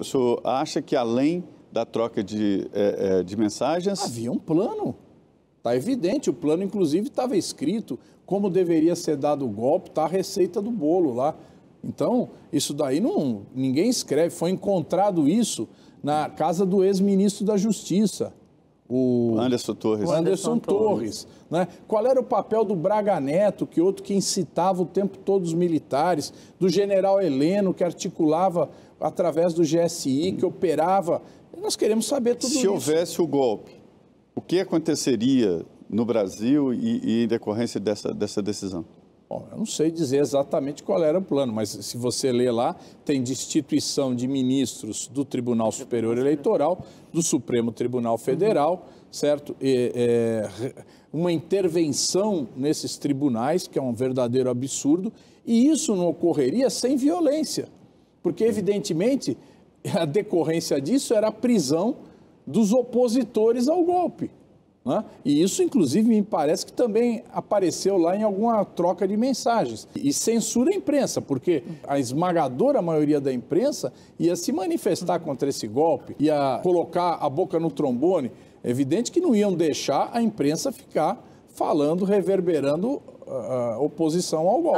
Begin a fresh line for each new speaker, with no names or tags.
o senhor acha que além da troca de, é, é de mensagens. Havia um plano. Está evidente, o plano, inclusive, estava escrito como deveria ser dado o golpe, está a receita do bolo lá. Então, isso daí não, ninguém escreve. Foi encontrado isso na casa do ex-ministro da Justiça o Anderson Torres. O Anderson, Anderson Torres. Torres. Né? Qual era o papel do Braga Neto, que outro que incitava o tempo todo os militares, do general Heleno, que articulava através do GSI, que operava. Nós queremos saber tudo Se isso. Se houvesse o golpe, o que
aconteceria no Brasil e, e em decorrência dessa, dessa decisão? Bom,
eu não sei dizer exatamente qual era o plano, mas se você ler lá, tem destituição de ministros do Tribunal Superior Eleitoral, do Supremo Tribunal uhum. Federal, uhum. certo? E, é, uma intervenção nesses tribunais, que é um verdadeiro absurdo, e isso não ocorreria sem violência, porque, evidentemente, a decorrência disso era a prisão dos opositores ao golpe. Né? E isso, inclusive, me parece que também apareceu lá em alguma troca de mensagens. E censura a imprensa, porque a esmagadora maioria da imprensa ia se manifestar contra esse golpe, ia colocar a boca no trombone. É evidente que não iam
deixar a imprensa ficar falando, reverberando uh, oposição ao golpe.